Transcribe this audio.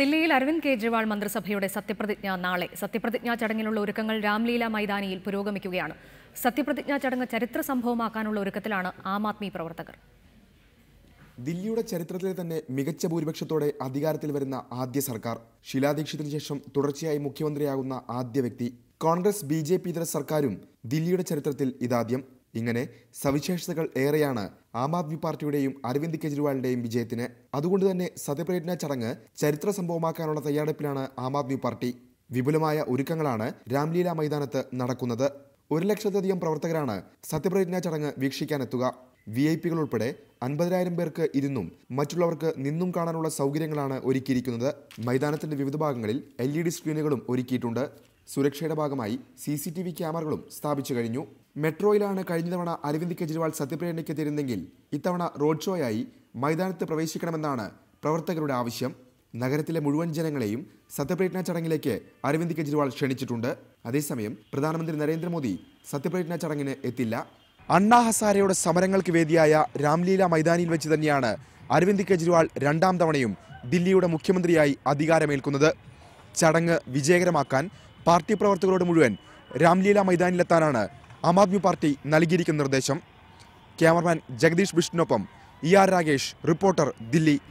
ദില്ലിയിൽ അരവിന്ദ് കെജ്രിവാൾ മന്ത്രിസഭയുടെ സത്യപ്രതിജ്ഞ നാളെ സത്യപ്രതിജ്ഞാ ചടങ്ങിലുള്ള ഒരുക്കങ്ങൾ രാംലീല മൈതാനിയിൽ പുരോഗമിക്കുകയാണ് സത്യപ്രതിജ്ഞാ ചടങ്ങ് ചരിത്ര സംഭവമാക്കാനുള്ള ഒരുക്കത്തിലാണ് ആം ആദ്മി പ്രവർത്തകർ ദില്ലിയുടെ ചരിത്രത്തിലെ തന്നെ മികച്ച ഭൂരിപക്ഷത്തോടെ അധികാരത്തിൽ വരുന്ന ആദ്യ സർക്കാർ ശിലാദീക്ഷത്തിന് ശേഷം തുടർച്ചയായി മുഖ്യമന്ത്രിയാകുന്ന ആദ്യ വ്യക്തി കോൺഗ്രസ് ബി ജെ പി ഇതര സർക്കാരും ദില്ലിയുടെ ചരിത്രത്തിൽ ഇതാദ്യം ഇങ്ങനെ സവിശേഷതകൾ ഏറെയാണ് ആം ആദ്മി പാർട്ടിയുടെയും അരവിന്ദ് കെജ്രിവാളിന്റെയും വിജയത്തിന് അതുകൊണ്ട് തന്നെ സത്യപ്രതിജ്ഞാ ചടങ്ങ് ചരിത്ര സംഭവമാക്കാനുള്ള തയ്യാറെടുപ്പിലാണ് ആം ആദ്മി പാർട്ടി വിപുലമായ ഒരുക്കങ്ങളാണ് രാംലീല മൈതാനത്ത് നടക്കുന്നത് ഒരു ലക്ഷത്തിലധികം പ്രവർത്തകരാണ് സത്യപ്രതിജ്ഞാ ചടങ്ങ് വീക്ഷിക്കാനെത്തുക വി ഐ പികൾ ഉൾപ്പെടെ അൻപതിനായിരം പേർക്ക് ഇരുന്നും മറ്റുള്ളവർക്ക് നിന്നും കാണാനുള്ള സൗകര്യങ്ങളാണ് ഒരുക്കിയിരിക്കുന്നത് മൈതാനത്തിന്റെ വിവിധ ഭാഗങ്ങളിൽ എൽ സ്ക്രീനുകളും ഒരുക്കിയിട്ടുണ്ട് സുരക്ഷയുടെ ഭാഗമായി സി ക്യാമറകളും സ്ഥാപിച്ചു കഴിഞ്ഞു മെട്രോയിലാണ് കഴിഞ്ഞ തവണ അരവിന്ദ് കെജ്രിവാൾ എത്തിയിരുന്നെങ്കിൽ ഇത്തവണ റോഡ് ഷോയായി മൈതാനത്ത് പ്രവേശിക്കണമെന്നാണ് പ്രവർത്തകരുടെ ആവശ്യം നഗരത്തിലെ മുഴുവൻ ജനങ്ങളെയും സത്യപ്രതിജ്ഞാ ചടങ്ങിലേക്ക് അരവിന്ദ് കെജ്രിവാൾ ക്ഷണിച്ചിട്ടുണ്ട് അതേസമയം പ്രധാനമന്ത്രി നരേന്ദ്രമോദി സത്യപ്രതിജ്ഞാ ചടങ്ങിന് എത്തില്ല അണ്ണാ ഹസാരയുടെ സമരങ്ങൾക്ക് വേദിയായ രാംലീല മൈതാനിയിൽ വെച്ച് തന്നെയാണ് അരവിന്ദ് കെജ്രിവാൾ രണ്ടാം തവണയും ദില്ലിയുടെ മുഖ്യമന്ത്രിയായി അധികാരമേൽക്കുന്നത് ചടങ്ങ് വിജയകരമാക്കാൻ പാർട്ടി പ്രവർത്തകരോട് മുഴുവൻ രാംലീല മൈതാനിലെത്താനാണ് ആം ആദ്മി പാർട്ടി നൽകിയിരിക്കുന്ന നിർദ്ദേശം ക്യാമറമാൻ ജഗദീഷ് ബിഷ്ണിനൊപ്പം E R Rakesh reporter Delhi